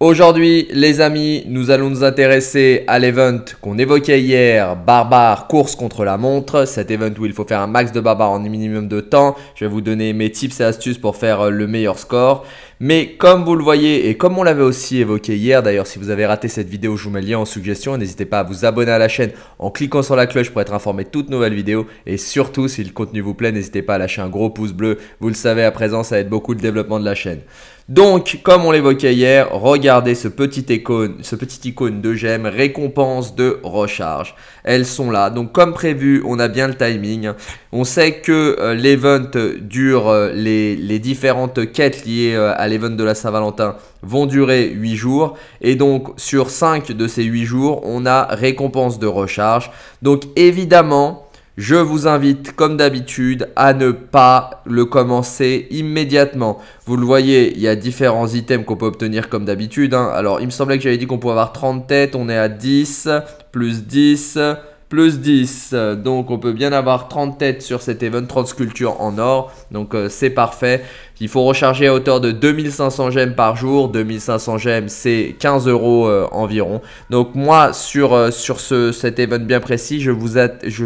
Aujourd'hui, les amis, nous allons nous intéresser à l'event qu'on évoquait hier, Barbare, course contre la montre. Cet event où il faut faire un max de barbare en un minimum de temps. Je vais vous donner mes tips et astuces pour faire euh, le meilleur score. Mais comme vous le voyez et comme on l'avait aussi évoqué hier, d'ailleurs si vous avez raté cette vidéo, je vous mets le lien en suggestion. N'hésitez pas à vous abonner à la chaîne en cliquant sur la cloche pour être informé de toutes nouvelles vidéos. Et surtout, si le contenu vous plaît, n'hésitez pas à lâcher un gros pouce bleu. Vous le savez à présent, ça aide beaucoup le développement de la chaîne. Donc, comme on l'évoquait hier, regardez ce petit icône, ce petit icône de j'aime, récompense de recharge. Elles sont là. Donc, comme prévu, on a bien le timing. On sait que euh, l'event dure, euh, les, les, différentes quêtes liées euh, à l'event de la Saint-Valentin vont durer 8 jours. Et donc, sur 5 de ces 8 jours, on a récompense de recharge. Donc, évidemment, je vous invite, comme d'habitude, à ne pas le commencer immédiatement. Vous le voyez, il y a différents items qu'on peut obtenir comme d'habitude. Hein. Alors, il me semblait que j'avais dit qu'on pouvait avoir 30 têtes. On est à 10, plus 10, plus 10. Donc on peut bien avoir 30 têtes sur cet event, 30 sculptures en or. Donc euh, c'est parfait. Il faut recharger à hauteur de 2500 gemmes par jour. 2500 gemmes, c'est 15 euros euh, environ. Donc moi, sur, euh, sur ce, cet event bien précis, je vous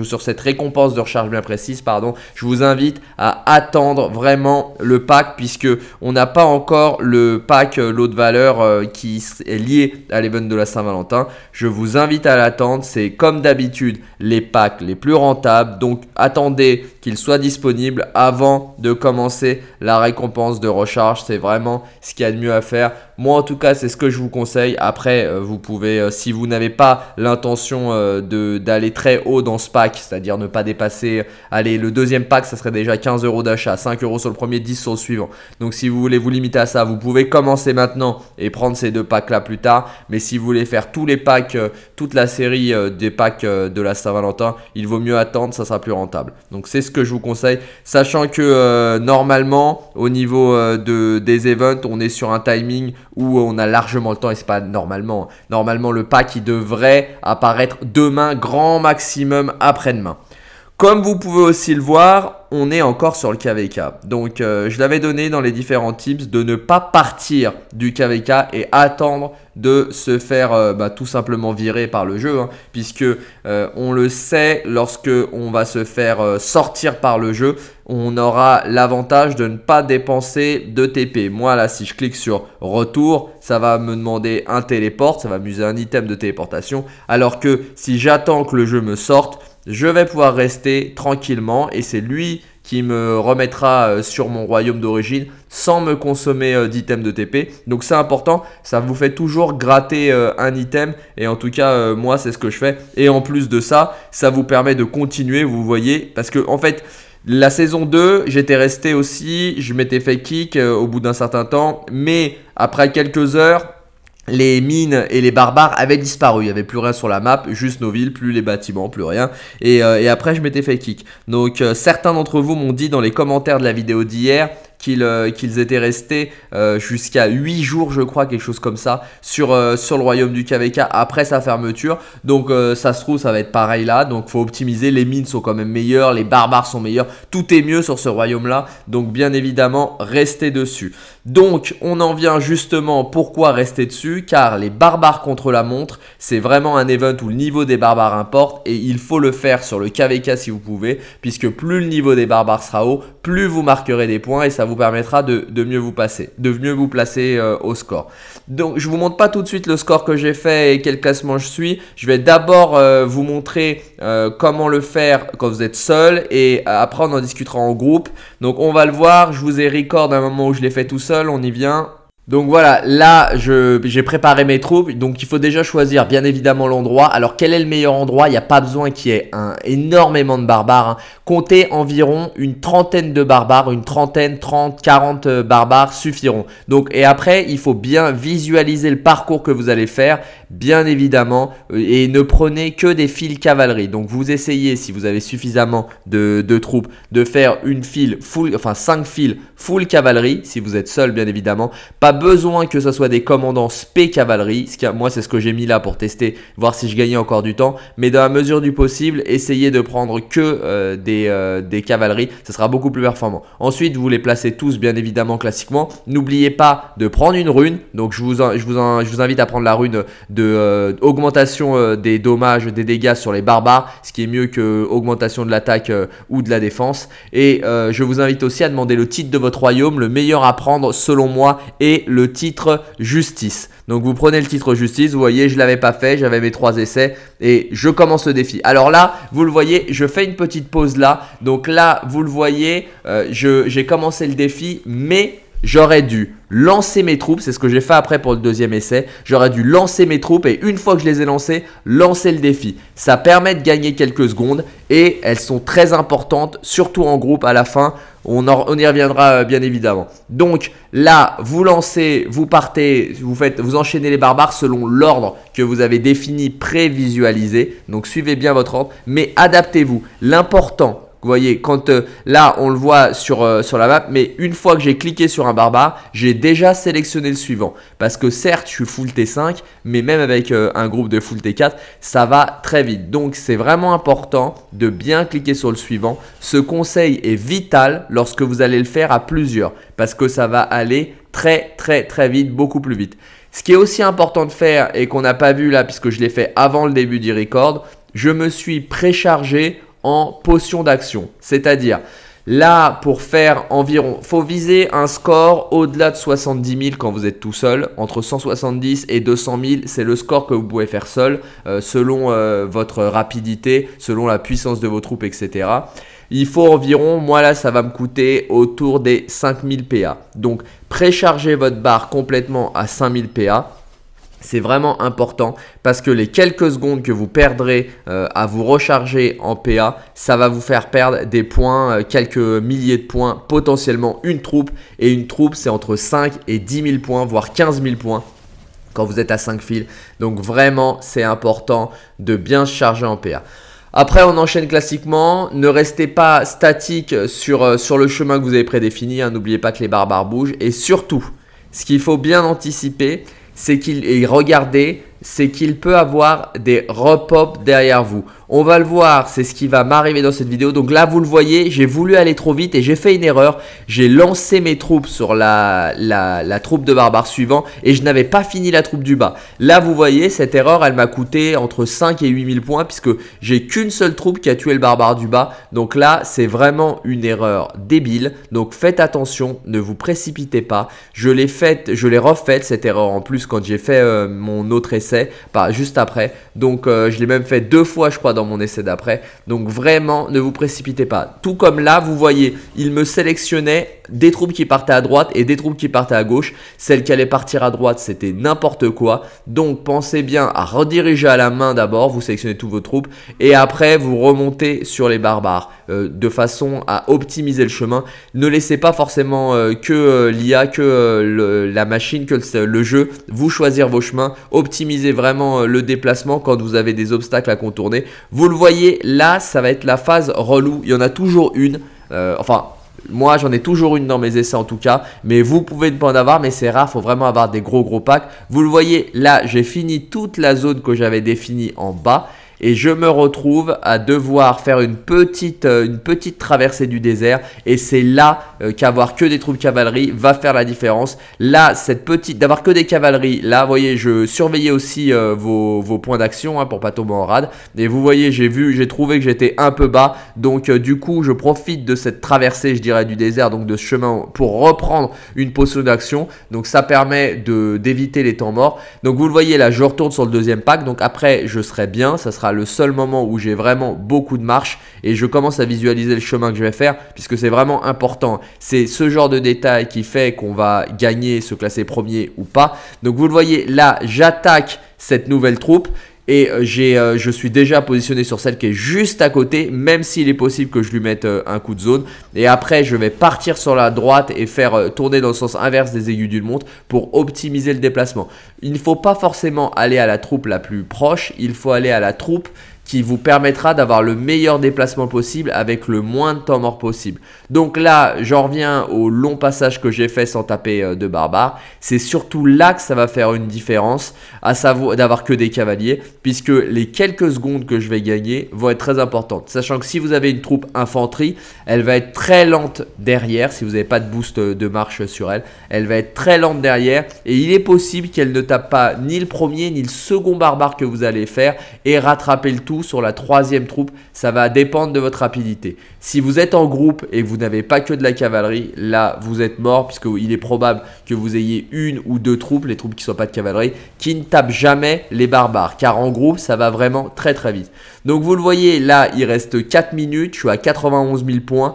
sur cette récompense de recharge bien précise, pardon, je vous invite à attendre vraiment le pack puisque on n'a pas encore le pack euh, l'eau de valeur qui est lié à l'event de la Saint-Valentin. Je vous invite à l'attendre. C'est comme d'habitude les packs les plus rentables. Donc attendez qu'il soit disponible avant de commencer la récompense récompense de recharge, c'est vraiment ce qu'il y a de mieux à faire. Moi, en tout cas, c'est ce que je vous conseille. Après, euh, vous pouvez, euh, si vous n'avez pas l'intention euh, d'aller très haut dans ce pack, c'est-à-dire ne pas dépasser, allez, le deuxième pack, ça serait déjà 15 euros d'achat, 5 euros sur le premier, 10 sur le suivant. Donc, si vous voulez vous limiter à ça, vous pouvez commencer maintenant et prendre ces deux packs-là plus tard. Mais si vous voulez faire tous les packs, toute la série des packs de la Saint-Valentin, il vaut mieux attendre, ça sera plus rentable. Donc, c'est ce que je vous conseille, sachant que normalement, au niveau de, des events, on est sur un timing où on a largement le temps et c'est pas normalement. Normalement, le pack qui devrait apparaître demain, grand maximum après-demain. Comme vous pouvez aussi le voir, on est encore sur le KVK. Donc euh, je l'avais donné dans les différents tips de ne pas partir du KVK et attendre de se faire euh, bah, tout simplement virer par le jeu. Hein, puisque euh, on le sait, lorsque on va se faire sortir par le jeu, on aura l'avantage de ne pas dépenser de TP. Moi là, si je clique sur retour, ça va me demander un téléport, ça va m'user un item de téléportation. Alors que si j'attends que le jeu me sorte, je vais pouvoir rester tranquillement et c'est lui qui me remettra euh, sur mon royaume d'origine sans me consommer euh, d'items de TP. Donc c'est important, ça vous fait toujours gratter euh, un item et en tout cas moi c'est ce que je fais. Et en plus de ça, ça vous permet de continuer, vous voyez, parce que en fait... La saison 2, j'étais resté aussi, je m'étais fait kick au bout d'un certain temps, mais après quelques heures, les mines et les barbares avaient disparu. Il n'y avait plus rien sur la map, juste nos villes, plus les bâtiments, plus rien. Et, euh, après, je m'étais fait kick. Donc, euh, certains d'entre vous m'ont dit dans les commentaires de la vidéo d'hier euh, qu'ils étaient restés euh, jusqu'à 8 jours, je crois, quelque chose comme ça, sur, euh, sur le royaume du KVK après sa fermeture. Donc ça se trouve, ça va être pareil là. Donc faut optimiser. Les mines sont quand même meilleures, les barbares sont meilleurs. Tout est mieux sur ce royaume-là. Donc bien évidemment, restez dessus. Donc on en vient justement pourquoi rester dessus, car les barbares contre la montre, c'est vraiment un event où le niveau des barbares importe et il faut le faire sur le KVK si vous pouvez, puisque plus le niveau des barbares sera haut, plus vous marquerez des points et ça vous permettra de, mieux vous passer, de mieux vous placer euh, au score. Donc je vous montre pas tout de suite le score que j'ai fait et quel classement je suis. Je vais d'abord euh, vous montrer euh, comment le faire quand vous êtes seul et après on en discutera en groupe. Donc on va le voir, je vous ai record un moment où je l'ai fait tout seul, on y vient, donc voilà, là j'ai préparé mes troupes, donc il faut déjà choisir bien évidemment l'endroit. Alors quel est le meilleur endroit Il n'y a pas besoin qu'il y ait un, énormément de barbares. Hein. Comptez environ une trentaine de barbares, une trentaine, 30, 40 euh, barbares suffiront. Donc et après il faut bien visualiser le parcours que vous allez faire, bien évidemment, euh, et ne prenez que des files cavalerie. Donc vous essayez, si vous avez suffisamment de, troupes, de faire une file full, enfin cinq files full cavalerie, si vous êtes seul bien évidemment. Pas besoin que ce soit des commandants sp cavalerie. Ce moi, c'est ce que j'ai mis là pour tester, voir si je gagnais encore du temps. Mais dans la mesure du possible, essayez de prendre que euh, des, euh, des cavaleries. ça sera beaucoup plus performant. Ensuite, vous les placez tous, bien évidemment, classiquement. N'oubliez pas de prendre une rune. Donc, je vous, vous, vous invite à prendre la rune de euh, augmentation des dommages, des dégâts sur les barbares. Ce qui est mieux que augmentation de l'attaque ou de la défense. Et je vous invite aussi à demander le titre de votre royaume, le meilleur à prendre selon moi, est le titre justice. Donc vous prenez le titre justice, vous voyez, je l'avais pas fait, j'avais mes trois essais et je commence le défi. Alors là, vous le voyez, je fais une petite pause là. Donc là, vous le voyez, euh, j'ai commencé le défi, mais J'aurais dû lancer mes troupes, c'est ce que j'ai fait après pour le deuxième essai. J'aurais dû lancer mes troupes et une fois que je les ai lancées, lancer le défi. Ça permet de gagner quelques secondes et elles sont très importantes, surtout en groupe à la fin. On, on y reviendra euh, bien évidemment. Donc là, vous lancez, vous partez, vous, faites, vous enchaînez les barbares selon l'ordre que vous avez défini, prévisualisé. Donc suivez bien votre ordre, mais adaptez-vous. L'important, vous voyez, quand euh, là on le voit sur, euh, sur la map, mais une fois que j'ai cliqué sur un barbare, j'ai déjà sélectionné le suivant. Parce que certes, je suis full T5, mais même avec euh, un groupe de full T4, ça va très vite. Donc c'est vraiment important de bien cliquer sur le suivant. Ce conseil est vital lorsque vous allez le faire à plusieurs, parce que ça va aller très très très vite, beaucoup plus vite. Ce qui est aussi important de faire et qu'on n'a pas vu là, puisque je l'ai fait avant le début du record, je me suis préchargé en potion d'action. C'est-à-dire, là, pour faire environ, faut viser un score au-delà de 70 000 quand vous êtes tout seul. Entre 170 et 200 000, c'est le score que vous pouvez faire seul, euh, selon euh, votre rapidité, selon la puissance de vos troupes, etc. Il faut environ, moi là, ça va me coûter autour des 5000 PA. Donc, préchargez votre barre complètement à 5000 PA c'est vraiment important parce que les quelques secondes que vous perdrez euh, à vous recharger en PA, ça va vous faire perdre des points, euh, quelques milliers de points, potentiellement une troupe. Et une troupe, c'est entre 5 et 10 000 points, voire 15 000 points quand vous êtes à 5 fils. Donc vraiment, c'est important de bien se charger en PA. Après, on enchaîne classiquement. Ne restez pas statique sur, euh, le chemin que vous avez prédéfini. Hein, n'oubliez pas que les barbares bougent. Et surtout, ce qu'il faut bien anticiper, c'est qu'il regardait c'est qu'il peut avoir des repop derrière vous. On va le voir, c'est ce qui va m'arriver dans cette vidéo. Donc là, vous le voyez, j'ai voulu aller trop vite et j'ai fait une erreur. J'ai lancé mes troupes sur la, la, troupe de barbare suivant et je n'avais pas fini la troupe du bas. Là, vous voyez, cette erreur, elle m'a coûté entre 5 et 8000 points puisque j'ai qu'une seule troupe qui a tué le barbare du bas. Donc là, c'est vraiment une erreur débile. Donc faites attention, ne vous précipitez pas. Je l'ai faite, je l'ai refaite cette erreur en plus quand j'ai fait euh, mon autre essai pas juste après. Donc euh, je l'ai même fait deux fois, je crois, dans mon essai d'après. Donc vraiment, ne vous précipitez pas. Tout comme là, vous voyez, il me sélectionnait des troupes qui partaient à droite et des troupes qui partaient à gauche. Celle qui allait partir à droite, c'était n'importe quoi. Donc pensez bien à rediriger à la main d'abord, vous sélectionnez tous vos troupes et après vous remontez sur les barbares euh, de façon à optimiser le chemin. Ne laissez pas forcément euh, que euh, l'IA, que la machine, que le, le, jeu vous choisir vos chemins. Optimisez vraiment le déplacement quand vous avez des obstacles à contourner. Vous le voyez là, ça va être la phase relou. Il y en a toujours une. enfin, moi, j'en ai toujours une dans mes essais en tout cas, mais vous pouvez ne pas en avoir, mais c'est rare, faut vraiment avoir des gros gros packs. Vous le voyez, là, j'ai fini toute la zone que j'avais définie en bas et je me retrouve à devoir faire une petite, euh, une petite traversée du désert et c'est là euh, qu'avoir que des troupes cavalerie va faire la différence. Là, cette petite, d'avoir que des cavaleries, là, vous voyez, je surveillais aussi euh, vos, points d'action hein, pour pas tomber en rade et vous voyez, j'ai vu, j'ai trouvé que j'étais un peu bas, donc du coup, je profite de cette traversée, je dirais, du désert, donc de ce chemin pour reprendre une potion d'action. Donc ça permet d'éviter les temps morts. Donc vous le voyez là, je retourne sur le deuxième pack, donc après, je serai bien, ça sera le seul moment où j'ai vraiment beaucoup de marche et je commence à visualiser le chemin que je vais faire puisque c'est vraiment important. C'est ce genre de détail qui fait qu'on va gagner, se classer premier ou pas. Donc vous le voyez là, j'attaque cette nouvelle troupe et euh, euh, je suis déjà positionné sur celle qui est juste à côté, même s'il est possible que je lui mette euh, un coup de zone. Et après, je vais partir sur la droite et faire tourner dans le sens inverse des aiguilles d'une montre pour optimiser le déplacement. Il ne faut pas forcément aller à la troupe la plus proche, il faut aller à la troupe qui vous permettra d'avoir le meilleur déplacement possible avec le moins de temps mort possible. Donc là, j'en reviens au long passage que j'ai fait sans taper euh, de barbare. C'est surtout là que ça va faire une différence, à savoir d'avoir que des cavaliers, puisque les quelques secondes que je vais gagner vont être très importantes. Sachant que si vous avez une troupe infanterie, elle va être très lente derrière, si vous n'avez pas de boost euh, de marche sur elle, elle va être très lente derrière, et il est possible qu'elle ne tape pas ni le premier, ni le second barbare que vous allez faire, et rattraper le tout sur la troisième troupe, ça va dépendre de votre rapidité. Si vous êtes en groupe et vous n'avez pas que de la cavalerie, là vous êtes mort puisque il est probable que vous ayez une ou deux troupes, les troupes qui ne soient pas de cavalerie, qui ne tapent jamais les barbares. Car en groupe, ça va vraiment très très vite. Donc vous le voyez, là il reste 4 minutes, je suis à 91 000 points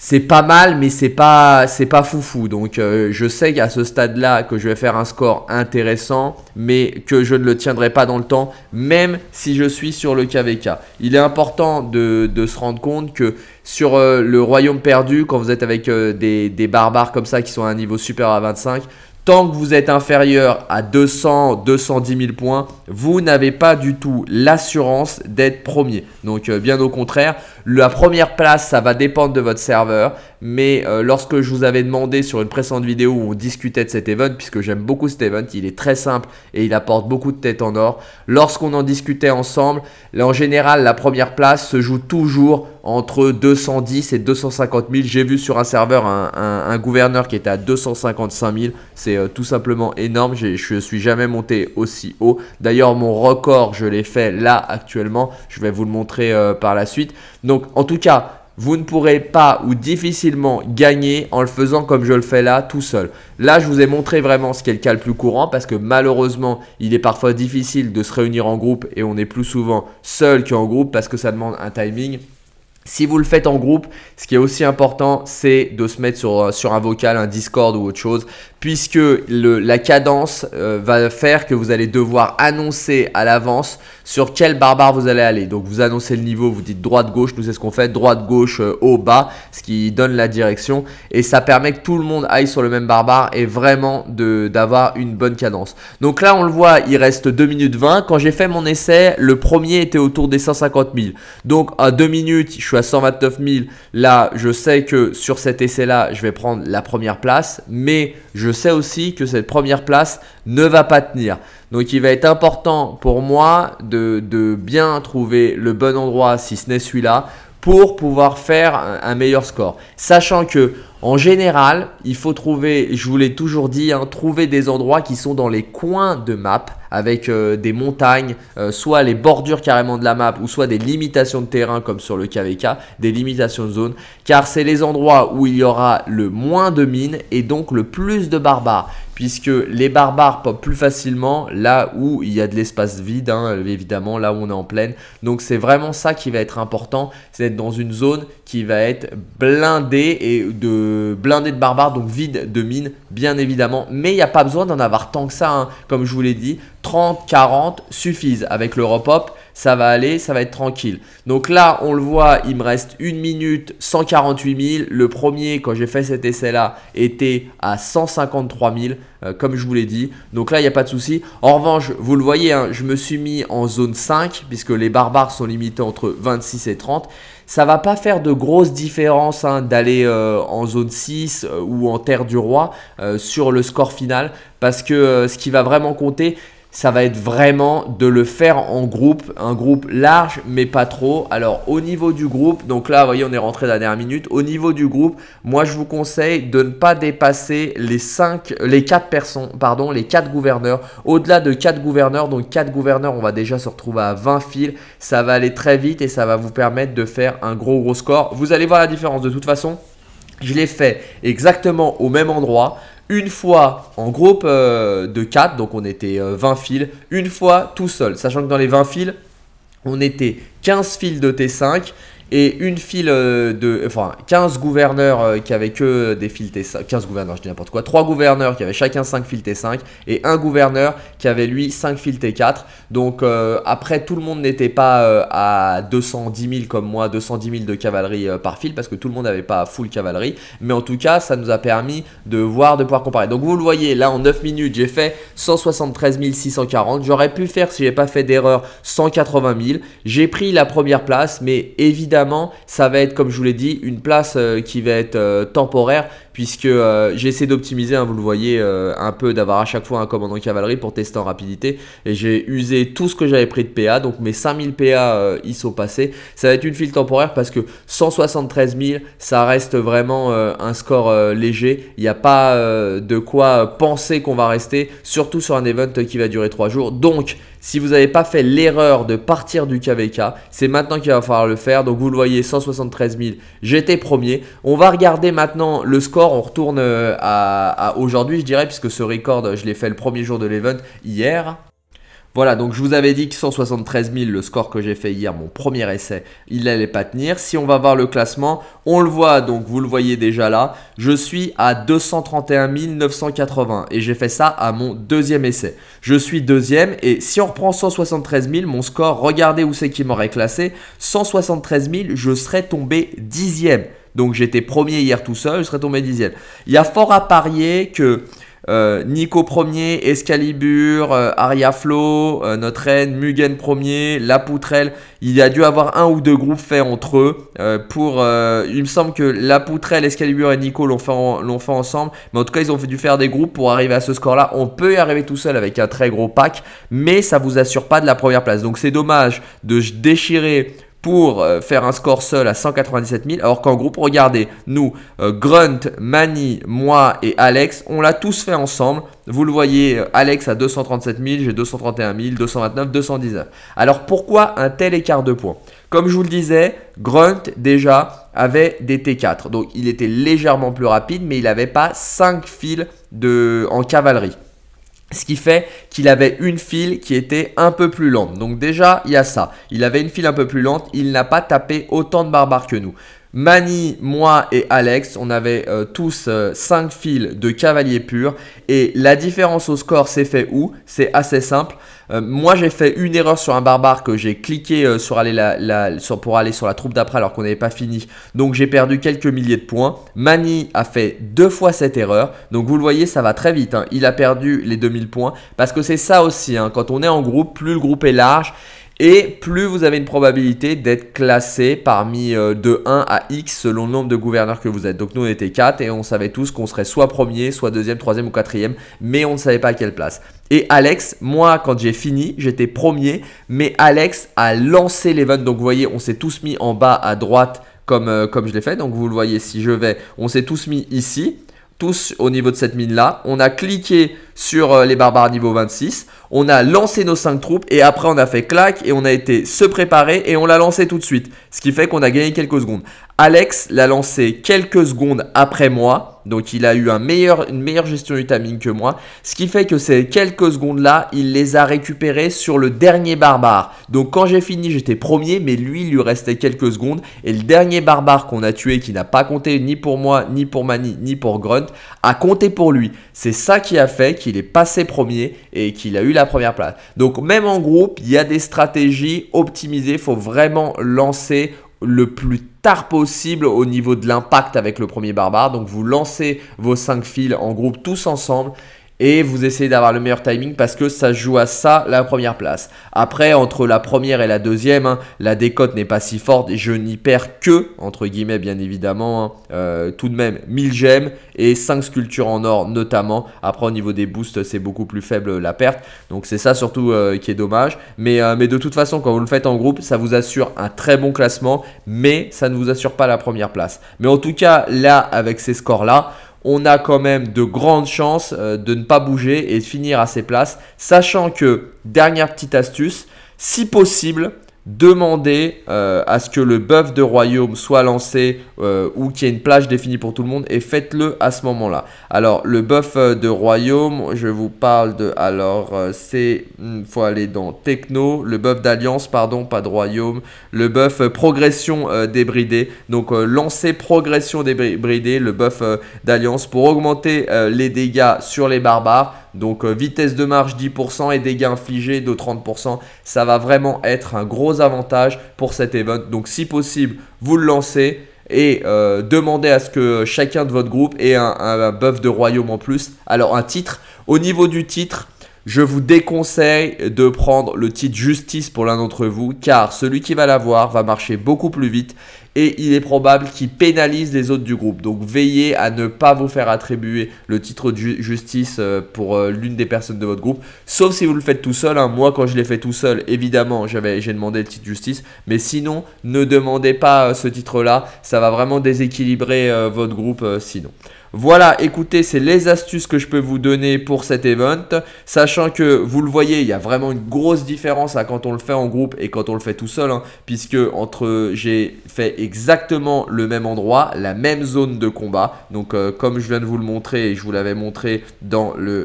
c'est pas mal, mais c'est pas c'est pas foufou. Donc euh, je sais qu'à ce stade-là que je vais faire un score intéressant, mais que je ne le tiendrai pas dans le temps, même si je suis sur le KVK. Il est important de se rendre compte que sur euh, le royaume perdu, quand vous êtes avec euh, des, barbares comme ça qui sont à un niveau supérieur à 25, tant que vous êtes inférieur à 200, 210 000 points, vous n'avez pas du tout l'assurance d'être premier. Donc euh, bien au contraire, la première place, ça va dépendre de votre serveur. Mais euh, lorsque je vous avais demandé sur une précédente vidéo où on discutait de cet event, puisque j'aime beaucoup cet event, il est très simple et il apporte beaucoup de tête en or. Lorsqu'on en discutait ensemble, en général, la première place se joue toujours entre 210 et 250 000. J'ai vu sur un serveur un, gouverneur qui était à 255 000. C'est euh, tout simplement énorme. Je ne suis jamais monté aussi haut. D'ailleurs, mon record, je l'ai fait là actuellement. Je vais vous le montrer euh, par la suite. Donc, donc en tout cas, vous ne pourrez pas ou difficilement gagner en le faisant comme je le fais là tout seul. Là, je vous ai montré vraiment ce qui est le cas le plus courant parce que malheureusement, il est parfois difficile de se réunir en groupe et on est plus souvent seul qu'en groupe parce que ça demande un timing si vous le faites en groupe, ce qui est aussi important, c'est de se mettre sur, euh, sur, un vocal, un Discord ou autre chose, puisque le, la cadence euh, va faire que vous allez devoir annoncer à l'avance sur quel barbare vous allez aller. Donc vous annoncez le niveau, vous dites droite-gauche, nous c'est ce qu'on fait, droite-gauche, euh, haut, bas, ce qui donne la direction. Et ça permet que tout le monde aille sur le même barbare et vraiment d'avoir une bonne cadence. Donc là on le voit, il reste 2 minutes 20. Quand j'ai fait mon essai, le premier était autour des 150 000. Donc à 2 minutes, je suis à 129 000. Là, je sais que sur cet essai-là, je vais prendre la première place. Mais je sais aussi que cette première place ne va pas tenir. Donc il va être important pour moi de, bien trouver le bon endroit, si ce n'est celui-là, pour pouvoir faire un meilleur score. Sachant que en général, il faut trouver, je vous l'ai toujours dit, hein, trouver des endroits qui sont dans les coins de map avec euh, des montagnes, euh, soit les bordures carrément de la map ou soit des limitations de terrain comme sur le KVK, des limitations de zone, car c'est les endroits où il y aura le moins de mines et donc le plus de barbares, puisque les barbares popent plus facilement là où il y a de l'espace vide, hein, évidemment, là où on est en pleine. Donc c'est vraiment ça qui va être important, c'est d'être dans une zone qui va être blindée et de blindé de barbares, donc vide de mines, bien évidemment. Mais il n'y a pas besoin d'en avoir tant que ça, hein. comme je vous l'ai dit. 30, 40 suffisent. Avec le repop, ça va aller, ça va être tranquille. Donc là, on le voit, il me reste une minute 148 000. Le premier, quand j'ai fait cet essai-là, était à 153 000, euh, comme je vous l'ai dit. Donc là, il n'y a pas de souci. En revanche, vous le voyez, hein, je me suis mis en zone 5, puisque les barbares sont limités entre 26 et 30. Ça va pas faire de grosses différences hein, d'aller euh, en zone 6 euh, ou en terre du roi euh, sur le score final parce que ce qui va vraiment compter, ça va être vraiment de le faire en groupe, un groupe large mais pas trop. Alors au niveau du groupe, donc là vous voyez on est rentré la dernière minute, au niveau du groupe, moi je vous conseille de ne pas dépasser les 5, les 4 personnes, pardon, les 4 gouverneurs. Au-delà de 4 gouverneurs, donc 4 gouverneurs, on va déjà se retrouver à 20 fils, ça va aller très vite et ça va vous permettre de faire un gros gros score. Vous allez voir la différence de toute façon. Je l'ai fait exactement au même endroit une fois en groupe euh, de 4, donc on était 20 euh, fils, une fois tout seul, sachant que dans les 20 fils, on était 15 fils de T5 et une file euh, de. Enfin, 15 gouverneurs euh, qui avaient que des fils T5. 15 gouverneurs, je dis n'importe quoi. 3 gouverneurs qui avaient chacun 5 fils T5 et un gouverneur qui avait lui 5 fils T4. Donc euh, après, tout le monde n'était pas à 210 000 comme moi, 210 000 de cavalerie par file parce que tout le monde n'avait pas full cavalerie. Mais en tout cas, ça nous a permis de voir, de pouvoir comparer. Donc vous le voyez, là en 9 minutes, j'ai fait 173 640. J'aurais pu faire, si j'ai pas fait d'erreur, 180 000. J'ai pris la première place, mais évidemment ça va être, comme je vous l'ai dit, une place euh, qui va être euh, temporaire puisque euh, j'ai essayé d'optimiser, hein, vous le voyez, euh, un peu d'avoir à chaque fois un commandant cavalerie pour tester en rapidité, et j'ai usé tout ce que j'avais pris de PA, donc mes 5000 PA ils sont passés, ça va être une file temporaire parce que 173 000, ça reste vraiment euh, un score léger, il n'y a pas de quoi penser qu'on va rester, surtout sur un event qui va durer 3 jours, donc si vous n'avez pas fait l'erreur de partir du KVK, c'est maintenant qu'il va falloir le faire, donc vous le voyez, 173 000, j'étais premier, on va regarder maintenant le score on retourne euh, à, aujourd'hui, je dirais, puisque ce record, je l'ai fait le premier jour de l'event, hier. Voilà, donc je vous avais dit que 173 000, le score que j'ai fait hier, mon premier essai, il n'allait pas tenir. Si on va voir le classement, on le voit, donc vous le voyez déjà là, je suis à 231 980 et j'ai fait ça à mon deuxième essai. Je suis deuxième et si on reprend 173 000, mon score, regardez où c'est qui m'aurait classé, 173 000, je serais tombé dixième. Donc j'étais premier hier tout seul, je serais tombé dixième. Il y a fort à parier que euh, Nico premier, Escalibur, euh, Aria Ariaflo, euh, notre reine, Mugen premier, La Poutrelle. Il y a dû avoir un ou deux groupes faits entre eux. pour, il me semble que La Poutrelle, Escalibur et Nico l'ont fait, ensemble. Mais en tout cas, ils ont dû faire des groupes pour arriver à ce score-là. On peut y arriver tout seul avec un très gros pack, mais ça vous assure pas de la première place. Donc c'est dommage de déchirer pour euh, faire un score seul à 197 000. Alors qu'en groupe, regardez, nous, euh, Grunt, Mani, moi et Alex, on l'a tous fait ensemble. Vous le voyez, euh, Alex a 237 000, j'ai 231 000, 229, 219. Alors pourquoi un tel écart de points Comme je vous le disais, Grunt déjà avait des T4. Donc il était légèrement plus rapide, mais il n'avait pas 5 fils en cavalerie. Ce qui fait qu'il avait une file qui était un peu plus lente. Donc déjà, il y a ça. Il avait une file un peu plus lente. Il n'a pas tapé autant de barbares que nous. Mani, moi et Alex, on avait euh, tous euh, cinq 5 fils de cavalier pur. Et la différence au score s'est fait où C'est assez simple. Euh, moi, j'ai fait une erreur sur un barbare que j'ai cliqué sur aller pour aller sur la troupe d'après alors qu'on n'avait pas fini. Donc, j'ai perdu quelques milliers de points. Mani a fait deux fois cette erreur. Donc, vous le voyez, ça va très vite. Hein. Il a perdu les 2000 points. Parce que c'est ça aussi. Hein. Quand on est en groupe, plus le groupe est large et plus vous avez une probabilité d'être classé parmi euh, de 1 à X selon le nombre de gouverneurs que vous êtes. Donc nous on était 4 et on savait tous qu'on serait soit premier, soit deuxième, troisième ou quatrième, mais on ne savait pas à quelle place. Et Alex, moi quand j'ai fini, j'étais premier, mais Alex a lancé l'event. Donc vous voyez, on s'est tous mis en bas à droite comme, euh, comme je l'ai fait. Donc vous le voyez, si je vais, on s'est tous mis ici tous au niveau de cette mine là. On a cliqué sur euh, les barbares niveau 26, on a lancé nos 5 troupes et après on a fait clac et on a été se préparer et on l'a lancé tout de suite. Ce qui fait qu'on a gagné quelques secondes. Alex l'a lancé quelques secondes après moi donc il a eu une meilleure gestion du timing que moi. Ce qui fait que ces quelques secondes-là, il les a récupérées sur le dernier barbare. Donc quand j'ai fini, j'étais premier, mais lui, il lui restait quelques secondes. Et le dernier barbare qu'on a tué, qui n'a pas compté ni pour moi, ni pour Mani, ni pour Grunt, a compté pour lui. C'est ça qui a fait qu'il est passé premier et qu'il a eu la première place. Donc même en groupe, il y a des stratégies optimisées. Il faut vraiment lancer le plus tard possible au niveau de l'impact avec le premier barbare. Donc vous lancez vos 5 fils en groupe tous ensemble et vous essayez d'avoir le meilleur timing parce que ça joue à ça la première place. Après, entre la première et la deuxième, hein, la décote n'est pas si forte. Je n'y perds que, entre guillemets, bien évidemment, hein, euh, tout de même 1000 gemmes et 5 sculptures en or notamment. Après, au niveau des boosts, c'est beaucoup plus faible la perte. Donc, c'est ça surtout euh, qui est dommage. Mais, euh, mais de toute façon, quand vous le faites en groupe, ça vous assure un très bon classement, mais ça ne vous assure pas la première place. Mais en tout cas, là, avec ces scores-là, on a quand même de grandes chances euh, de ne pas bouger et de finir à ses places, sachant que, dernière petite astuce, si possible, Demandez euh, à ce que le buff de royaume soit lancé euh, ou qu'il y ait une plage définie pour tout le monde et faites-le à ce moment-là. Alors le buff euh, de royaume, je vous parle de... Alors c'est... Il hmm, faut aller dans techno, le buff d'alliance, pardon, pas de royaume, le buff progression débridée. Donc lancer progression débridée, le buff d'alliance pour augmenter les dégâts sur les barbares donc euh, vitesse de marche 10% et dégâts infligés de 30%, ça va vraiment être un gros avantage pour cet event. Donc si possible, vous le lancez et euh, demandez à ce que chacun de votre groupe ait un, un buff de royaume en plus. Alors un titre, au niveau du titre, je vous déconseille de prendre le titre justice pour l'un d'entre vous car celui qui va l'avoir va marcher beaucoup plus vite et il est probable qu'il pénalise les autres du groupe. Donc veillez à ne pas vous faire attribuer le titre de justice euh, pour euh, l'une des personnes de votre groupe, sauf si vous le faites tout seul. Hein. Moi, quand je l'ai fait tout seul, évidemment, j'avais j'ai demandé le titre de justice, mais sinon, ne demandez pas euh, ce titre-là. Ça va vraiment déséquilibrer votre groupe sinon. Voilà, écoutez, c'est les astuces que je peux vous donner pour cet event, sachant que vous le voyez, il y a vraiment une grosse différence à quand on le fait en groupe et quand on le fait tout seul, hein, puisque entre j'ai fait exactement le même endroit, la même zone de combat. Donc euh, comme je viens de vous le montrer et je vous l'avais montré dans le,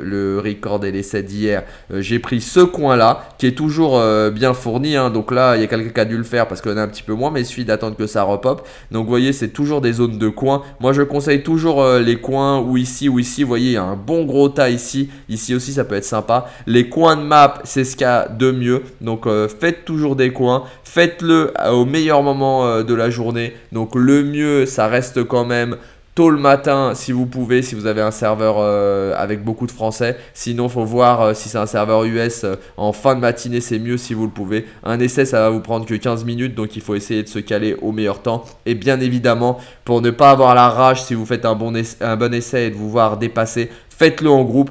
record et l'essai d'hier, euh, j'ai pris ce coin là, est toujours euh, bien fourni. Hein. Donc là, il y a quelqu'un qui a dû le faire parce qu'on a un petit peu moins, mais il suffit d'attendre que ça repop. Donc vous voyez, c'est toujours des zones de coins. Moi, je conseille toujours euh, les coins ou ici ou ici. Vous voyez, il y a un bon gros tas ici. Ici aussi, ça peut être sympa. Les coins de map, c'est ce qu'il y a de mieux. Donc euh, faites toujours des coins. Faites-le au meilleur moment de la journée. Donc le mieux, ça reste quand même tôt le matin si vous pouvez, si vous avez un serveur euh, avec beaucoup de français. Sinon, faut voir euh, si c'est un serveur US euh, en fin de matinée, c'est mieux si vous le pouvez. Un essai, ça va vous prendre que 15 minutes, donc il faut essayer de se caler au meilleur temps. Et bien évidemment, pour ne pas avoir la rage si vous faites un bon un bon essai et de vous voir dépasser, faites-le en groupe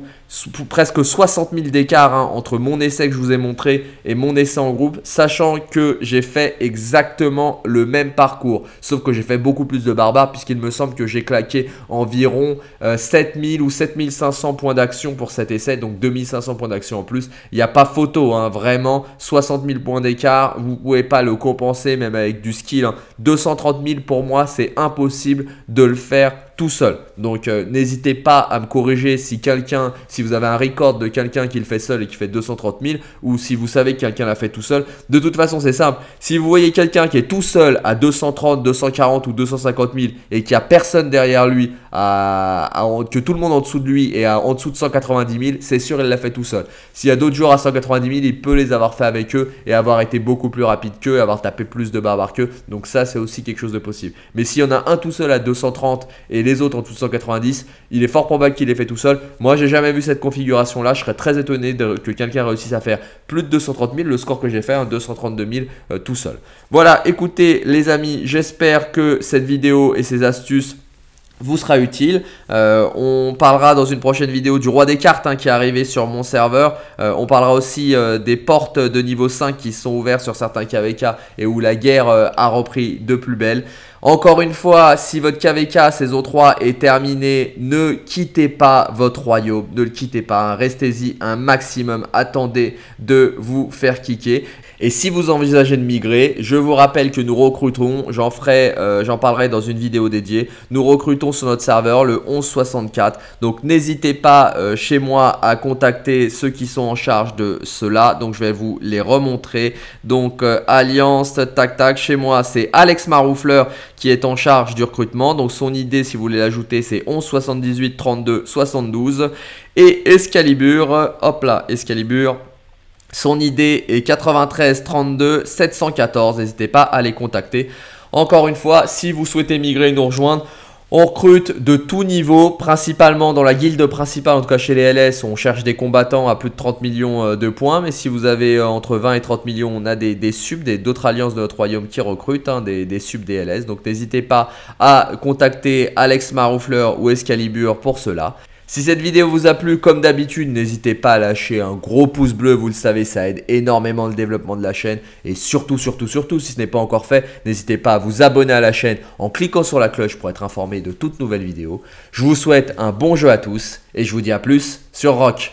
presque 60 000 d'écart hein, entre mon essai que je vous ai montré et mon essai en groupe, sachant que j'ai fait exactement le même parcours, sauf que j'ai fait beaucoup plus de barbares puisqu'il me semble que j'ai claqué environ 7 euh, 000 ou 500 points d'action pour cet essai, donc 2500 points d'action en plus. Il n'y a pas photo, hein, vraiment 60 000 points d'écart, vous ne pouvez pas le compenser même avec du skill. 230 hein. 000 pour moi, c'est impossible de le faire tout seul. Donc euh, n'hésitez pas à me corriger si quelqu'un, si vous avez un record de quelqu'un qui le fait seul et qui fait 230 000, ou si vous savez que quelqu'un l'a fait tout seul. De toute façon, c'est simple. Si vous voyez quelqu'un qui est tout seul à 230, 240 ou 250 000 et qui a personne derrière lui, à, que tout le monde en dessous de lui est en dessous de 190 000, c'est sûr, il l'a fait tout seul. S'il y a d'autres joueurs à 190 000, il peut les avoir fait avec eux et avoir été beaucoup plus rapide qu'eux, avoir tapé plus de barbares qu'eux. Donc ça, c'est aussi quelque chose de possible. Mais s'il y en a un tout seul à 230 et et les autres en tout 190, il est fort probable qu'il les fait tout seul. Moi, j'ai jamais vu cette configuration là. Je serais très étonné que quelqu'un réussisse à faire plus de 230 000, le score que j'ai fait, 232 hein, 000 euh, tout seul. Voilà, écoutez les amis, j'espère que cette vidéo et ces astuces vous sera utile. Euh, on parlera dans une prochaine vidéo du roi des cartes hein, qui est arrivé sur mon serveur. Euh, on parlera aussi des portes de niveau 5 qui sont ouvertes sur certains KVK et où la guerre a repris de plus belle. Encore une fois, si votre KVK saison 3 est terminée, ne quittez pas votre royaume, ne le quittez pas, hein. restez-y un maximum, attendez de vous faire kicker. Et si vous envisagez de migrer, je vous rappelle que nous recrutons, j'en ferai, euh, j'en parlerai dans une vidéo dédiée, nous recrutons sur notre serveur le 1164. Donc n'hésitez pas euh, chez moi à contacter ceux qui sont en charge de cela. Donc je vais vous les remontrer. Donc euh, Alliance, tac tac, chez moi c'est Alex Maroufleur qui est en charge du recrutement. Donc son idée si vous voulez l'ajouter c'est 1178 32 72. Et Escalibur, hop là, Escalibur. Son idée est 93 32 714. N'hésitez pas à les contacter. Encore une fois, si vous souhaitez migrer et nous rejoindre, on recrute de tout niveau, principalement dans la guilde principale, en tout cas chez les LS, on cherche des combattants à plus de 30 millions euh, de points. Mais si vous avez euh, entre 20 et 30 millions, on a des, des subs, d'autres alliances de notre royaume qui recrutent, hein, des, subs des LS. Donc n'hésitez pas à contacter Alex Maroufleur ou Escalibur pour cela. Si cette vidéo vous a plu, comme d'habitude, n'hésitez pas à lâcher un gros pouce bleu, vous le savez, ça aide énormément le développement de la chaîne. Et surtout, surtout, surtout, si ce n'est pas encore fait, n'hésitez pas à vous abonner à la chaîne en cliquant sur la cloche pour être informé de toutes nouvelles vidéos. Je vous souhaite un bon jeu à tous et je vous dis à plus sur Rock.